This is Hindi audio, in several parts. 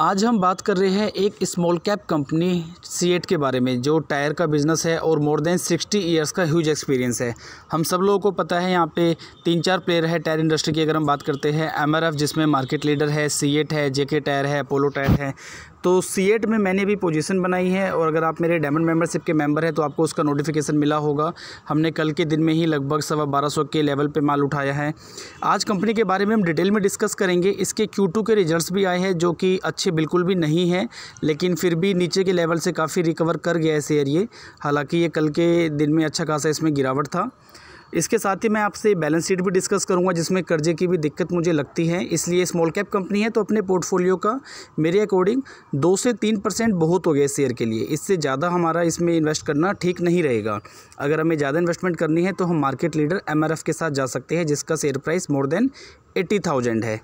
आज हम बात कर रहे हैं एक स्मॉल कैप कंपनी सी के बारे में जो टायर का बिज़नेस है और मोर देन सिक्सटी ईयर्स का ह्यूज एक्सपीरियंस है हम सब लोगों को पता है यहाँ पे तीन चार प्लेयर है टायर इंडस्ट्री की अगर हम बात करते हैं एमआरएफ जिसमें मार्केट लीडर है सी है जेके टायर है अपोलो टायर है तो सी एट में मैंने भी पोजीशन बनाई है और अगर आप मेरे डायमंड मेंबरशिप के मेंबर हैं तो आपको उसका नोटिफिकेशन मिला होगा हमने कल के दिन में ही लगभग सवा बारह सौ के लेवल पे माल उठाया है आज कंपनी के बारे में हम डिटेल में डिस्कस करेंगे इसके क्यू टू के रिजल्ट भी आए हैं जो कि अच्छे बिल्कुल भी नहीं हैं लेकिन फिर भी नीचे के लेवल से काफ़ी रिकवर कर गया है शेयर ये हालाँकि ये कल के दिन में अच्छा खासा इसमें गिरावट था इसके साथ ही मैं आपसे बैलेंस शीट भी डिस्कस करूंगा जिसमें कर्जे की भी दिक्कत मुझे लगती है इसलिए स्मॉल कैप कंपनी है तो अपने पोर्टफोलियो का मेरे अकॉर्डिंग दो से तीन परसेंट बहुत हो गया शेयर के लिए इससे ज़्यादा हमारा इसमें इन्वेस्ट करना ठीक नहीं रहेगा अगर हमें ज़्यादा इन्वेस्टमेंट करनी है तो हम मार्केट लीडर एम के साथ जा सकते हैं जिसका share price more than eighty thousand है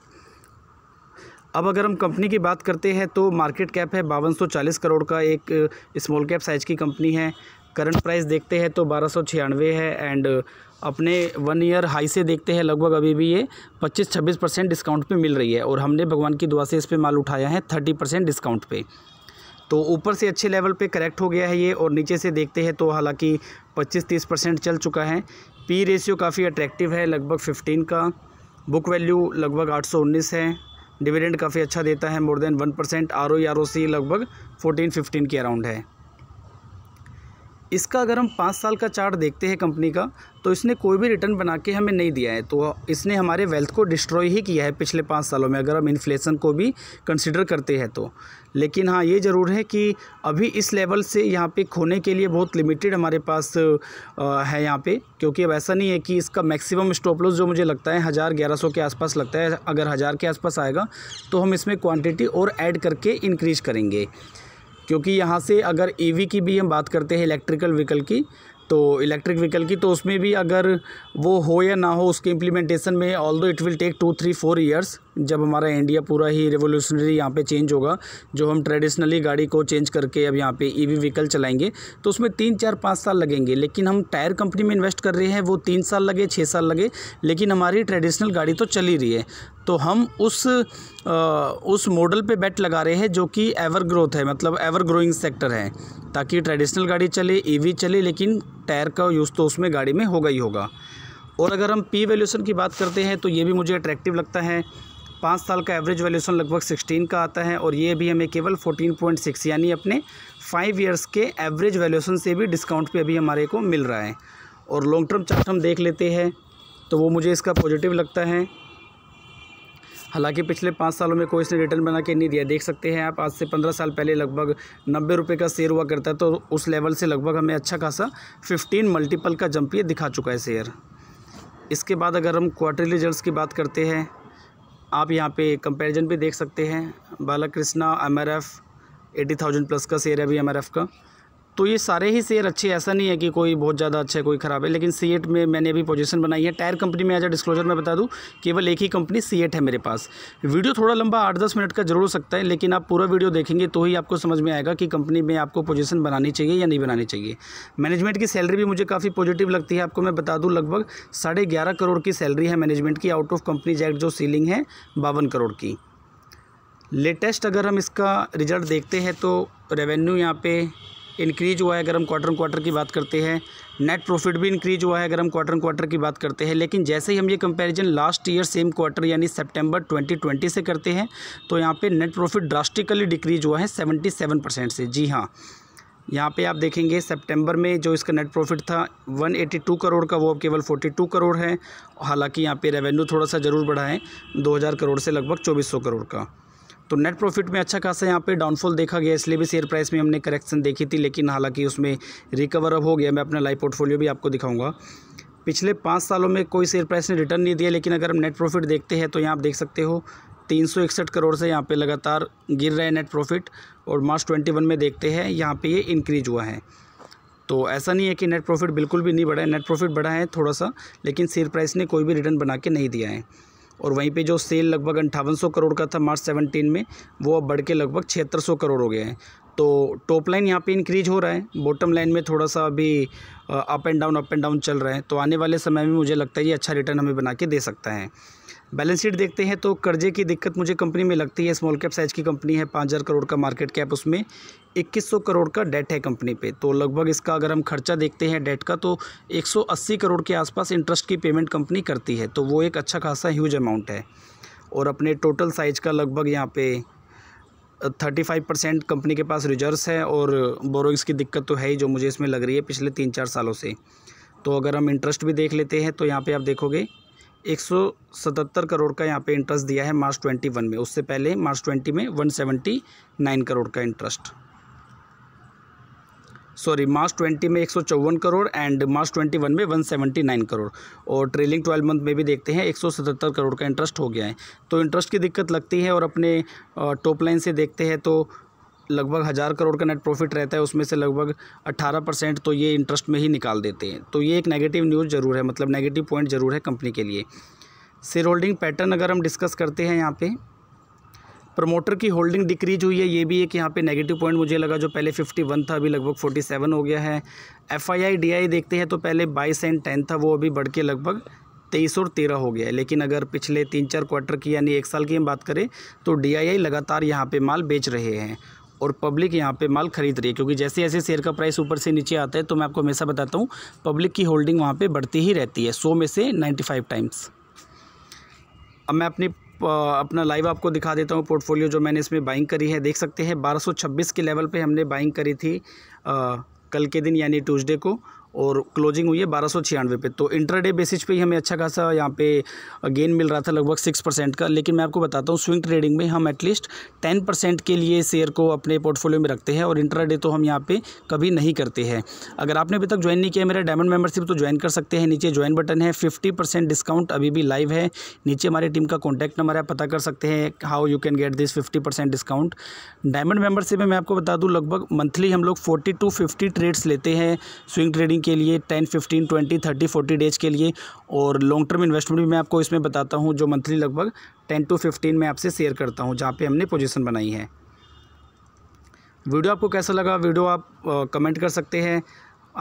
अब अगर हम कंपनी की बात करते हैं तो मार्केट कैप है बावन करोड़ का एक स्मॉल कैप साइज़ की कंपनी है करंट प्राइस देखते हैं तो बारह है एंड अपने वन ईयर हाई से देखते हैं लगभग अभी भी ये 25-26 परसेंट डिस्काउंट पे मिल रही है और हमने भगवान की दुआ से इस पर माल उठाया है 30 परसेंट डिस्काउंट पे तो ऊपर से अच्छे लेवल पे करेक्ट हो गया है ये और नीचे से देखते हैं तो हालांकि 25-30 परसेंट चल चुका है पी रेशियो काफ़ी अट्रैक्टिव है लगभग फिफ्टीन का बुक वैल्यू लगभग आठ है डिविडेंड काफ़ी अच्छा देता है more than one percent R O लगभग फोर्टीन फिफ्टीन के अराउंड है इसका अगर हम पाँच साल का चार्ट देखते हैं कंपनी का तो इसने कोई भी रिटर्न बना के हमें नहीं दिया है तो इसने हमारे वेल्थ को डिस्ट्रॉय ही किया है पिछले पाँच सालों में अगर हम इन्फ्लेशन को भी कंसिडर करते हैं तो लेकिन हाँ ये ज़रूर है कि अभी इस लेवल से यहाँ पे खोने के लिए बहुत लिमिटेड हमारे पास है यहाँ पे क्योंकि अब ऐसा नहीं है कि इसका मैक्सिमम स्टॉप लॉस जो मुझे लगता है हज़ार ग्यारह सौ के आसपास लगता है अगर हज़ार के आसपास आएगा तो हम इसमें क्वांटिटी और ऐड करके इंक्रीज़ करेंगे क्योंकि यहाँ से अगर ईवी e की भी हम बात करते हैं इलेक्ट्रिकल व्हीकल की तो इलेक्ट्रिक व्हीकल की तो उसमें भी अगर वो हो या ना हो उसके इम्प्लीमेंटेशन में although it will take two three four years जब हमारा इंडिया पूरा ही रिवोल्यूशनरी यहाँ पे चेंज होगा जो हम ट्रेडिशनली गाड़ी को चेंज करके अब यहाँ पे ईवी व्हीकल चलाएंगे तो उसमें तीन चार पाँच साल लगेंगे लेकिन हम टायर कंपनी में इन्वेस्ट कर रहे हैं वो तीन साल लगे छः साल लगे लेकिन हमारी ट्रेडिशनल गाड़ी तो चली रही है तो हम उस आ, उस मॉडल पे बेट लगा रहे हैं जो कि एवर ग्रोथ है मतलब एवर ग्रोइंग सेक्टर है ताकि ट्रेडिशनल गाड़ी चले ईवी चले लेकिन टायर का यूज़ तो उसमें गाड़ी में होगा ही होगा और अगर हम पी वैल्यूशन की बात करते हैं तो ये भी मुझे अट्रैक्टिव लगता है पाँच साल का एवरेज वैल्यूशन लगभग सिक्सटीन का आता है और ये भी हमें केवल फोर्टीन पॉइंट सिक्स यानी अपने फाइव ईयर्स के एवरेज वैल्यूशन से भी डिस्काउंट पे अभी हमारे को मिल रहा है और लॉन्ग टर्म चार्ट हम देख लेते हैं तो वो मुझे इसका पॉजिटिव लगता है हालांकि पिछले पाँच सालों में कोई इसने रिटर्न बना के नहीं दिया देख सकते हैं आप आज से पंद्रह साल पहले लगभग नब्बे रुपये का शेयर हुआ करता है तो उस लेवल से लगभग हमें अच्छा खासा फिफ्टीन मल्टीपल का जंप ये दिखा चुका है शेयर इसके बाद अगर हम क्वार्टरली रिजल्ट्स की बात करते हैं आप यहाँ पे कंपैरिजन भी देख सकते हैं M R F eighty thousand plus का शेयर है अभी एम का तो ये सारे ही शेयर अच्छे ऐसा नहीं है कि कोई बहुत ज़्यादा अच्छा है कोई ख़राब है लेकिन सी में मैंने अभी पोजीशन बनाई है टायर कंपनी में एज अ डिस्क्लोजर मैं बता दूँ केवल एक ही कंपनी सी है मेरे पास वीडियो थोड़ा लंबा आठ दस मिनट का जरूर हो सकता है लेकिन आप पूरा वीडियो देखेंगे तो ही आपको समझ में आएगा कि कंपनी में आपको पोजिशन बनानी चाहिए या नहीं बनानी चाहिए मैनेजमेंट की सैलरी भी मुझे काफ़ी पॉजिटिव लगती है आपको मैं बता दूँ लगभग साढ़े करोड़ की सैलरी है मैनेजमेंट की आउट ऑफ कंपनी जैक्ट जो सीलिंग है बावन करोड़ की लेटेस्ट अगर हम इसका रिजल्ट देखते हैं तो रेवेन्यू यहाँ पे इंक्रीज हुआ है अगर हम क्वार्टर क्वार्टर की बात करते हैं नेट प्रॉफिट भी इंक्रीज हुआ है अगर हम क्वार्टर क्वार्टर की बात करते हैं लेकिन जैसे ही हम ये comparison last year same quarter यानी सितंबर 2020 से करते हैं तो यहाँ पे नेट प्रॉफिट ड्रास्टिकली डिक्रीज हुआ है 77 परसेंट से जी हाँ यहाँ पे आप देखेंगे सितंबर में जो इसका नेट प्रॉफिट था 182 करोड़ का वो अब केवल 42 करोड़ है हालांकि यहाँ पे रेवेन्यू थोड़ा सा ज़रूर बढ़ा है 2000 करोड़ से लगभग 2400 करोड़ का तो नेट प्रॉफिट में अच्छा खासा यहाँ पे डाउनफॉल देखा गया इसलिए भी शेयर प्राइस में हमने करेक्शन देखी थी लेकिन हालांकि उसमें रिकवर अब हो गया मैं अपना लाइव पोर्टफोलियो भी आपको दिखाऊंगा पिछले पाँच सालों में कोई शेयर प्राइस ने रिटर्न नहीं दिया लेकिन अगर हम नेट प्रॉफिट देखते हैं तो यहाँ आप देख सकते हो तीन सौ इकसठ करोड़ से यहाँ पर लगातार गिर रहे हैं नेट प्रॉफिट और मार्च ट्वेंटी वन में देखते हैं यहाँ पर ये इंक्रीज हुआ है तो ऐसा नहीं है कि नेट प्रॉफिट बिल्कुल भी नहीं बढ़ा है नेट प्रॉफिट बढ़ा है थोड़ा सा लेकिन शेयर प्राइस ने कोई भी रिटर्न बना के नहीं दिया है और वहीं पे जो सेल लगभग अंठावन सौ करोड़ का था मार्च सेवनटीन में वो अब बढ़ के लगभग छिहत्तर सौ करोड़ हो गया है तो टॉप लाइन यहाँ पे इंक्रीज हो रहा है बॉटम लाइन में थोड़ा सा अभी up and down up and down चल रहा है तो आने वाले समय में मुझे लगता है ये अच्छा रिटर्न हमें बना के दे सकता है बैलेंस शीट देखते हैं तो कर्जे की दिक्कत मुझे कंपनी में लगती है स्मॉल कैप साइज की कंपनी है पाँच हज़ार करोड़ का मार्केट कैप उसमें इक्कीस सौ करोड़ का डेट है कंपनी पे तो लगभग इसका अगर हम खर्चा देखते हैं डेट का तो एक सौ अस्सी करोड़ के आसपास इंटरेस्ट की पेमेंट कंपनी करती है तो वो एक अच्छा खासा ह्यूज अमाउंट है और अपने टोटल साइज का लगभग यहाँ पे थर्टी फाइव परसेंट कंपनी के पास रिजर्व है और बोरोइंग्स की दिक्कत तो है ही जो मुझे इसमें लग रही है पिछले तीन चार सालों से तो अगर हम इंटरेस्ट भी देख लेते हैं तो यहाँ पे आप देखोगे एक सौ सतहत्तर करोड़ का यहाँ पे इंटरेस्ट दिया है मार्च वन में उससे पहले मार्च ट्वेंटी में नाइन करोड़ का इंटरेस्ट सॉरी मार्च ट्वेंटी में एक सौ चौवन crore and March twenty one में वन सेवेंटी नाइन करोड़ और ट्रेलिंग ट्वेल्व मंथ में भी देखते हैं एक सौ सतहत्तर करोड़ का इंटरेस्ट हो गया है तो इंटरेस्ट की दिक्कत लगती है और अपने टॉप लाइन से देखते हैं तो लगभग हज़ार करोड़ का नेट प्रॉफिट रहता है उसमें से लगभग अट्ठारह परसेंट तो ये इंटरेस्ट में ही निकाल देते हैं तो ये एक नेगेटिव न्यूज़ ज़रूर है मतलब नेगेटिव पॉइंट ज़रूर है कंपनी के लिए शेयर होल्डिंग पैटर्न अगर हम डिस्कस करते हैं यहाँ पे प्रमोटर की होल्डिंग डिक्रीज हुई है ये भी एक यहाँ पे नेगेटिव पॉइंट मुझे लगा जो पहले 51 था अभी लगभग 47 हो गया है एफआईआई डीआई देखते हैं तो पहले 22 एंड 10 था वो अभी बढ़ के लगभग तेईस और तेरह हो गया है लेकिन अगर पिछले तीन चार क्वार्टर की यानी एक साल की हम बात करें तो डी लगातार यहाँ पर माल बेच रहे हैं और पब्लिक यहाँ पे माल खरीद रही है क्योंकि जैसे जैसे शेयर का प्राइस ऊपर से नीचे आता है तो मैं आपको हमेशा बताता हूँ पब्लिक की होल्डिंग वहाँ पे बढ़ती ही रहती है सौ में से नाइन्टी फाइव टाइम्स अब मैं अपनी अपना लाइव आपको दिखा देता हूँ पोर्टफोलियो जो मैंने इसमें बाइंग करी है देख सकते हैं 1226 के लेवल पे हमने बाइंग करी थी आ, कल के दिन यानी ट्यूसडे को और क्लोजिंग हुई है बारह सौ छियानवे पे तो इंटरडे बेसिस पे ही हमें अच्छा खासा यहाँ पे गेन मिल रहा था लगभग सिक्स परसेंट का लेकिन मैं आपको बताता हूँ स्विंग ट्रेडिंग में हम एटलीस्ट टेन परसेंट के लिए शेयर को अपने पोर्टफोलियो में रखते हैं और इंटरडे तो हम यहाँ पे कभी नहीं करते हैं अगर आपने अभी तक ज्वाइन नहीं किया मेरा डायमंड मेम्बरशिप तो ज्वाइन कर सकते हैं नीचे ज्वाइन बटन है फिफ्टी डिस्काउंट अभी भी लाइव है नीचे हमारी टीम का कॉन्टैक्ट नंबर है पता कर सकते हैं how you can get this fifty discount diamond membership में मैं आपको बता दूँ लगभग मंथली हम लोग फोर्टी टू फिफ्टी ट्रेड्स लेते हैं स्विंग ट्रेडिंग के लिए ten fifteen twenty thirty forty days के लिए और लॉन्ग टर्म इन्वेस्टमेंट भी मैं आपको इसमें बताता हूँ जो मंथली लगभग टेन टू फिफ्टीन में आपसे शेयर करता हूँ जहाँ पर हमने पोजिशन बनाई है वीडियो आपको कैसा लगा वीडियो आप आ, कमेंट कर सकते हैं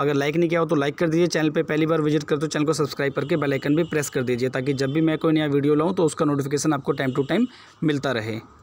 अगर लाइक नहीं किया हो तो लाइक कर दीजिए चैनल पे पहली बार विजिट कर तो चैनल को सब्सक्राइब करके बेल आइकन भी प्रेस कर दीजिए ताकि जब भी मैं कोई नया वीडियो लाऊं तो उसका नोटिफिकेशन आपको टाइम टू टाइम मिलता रहे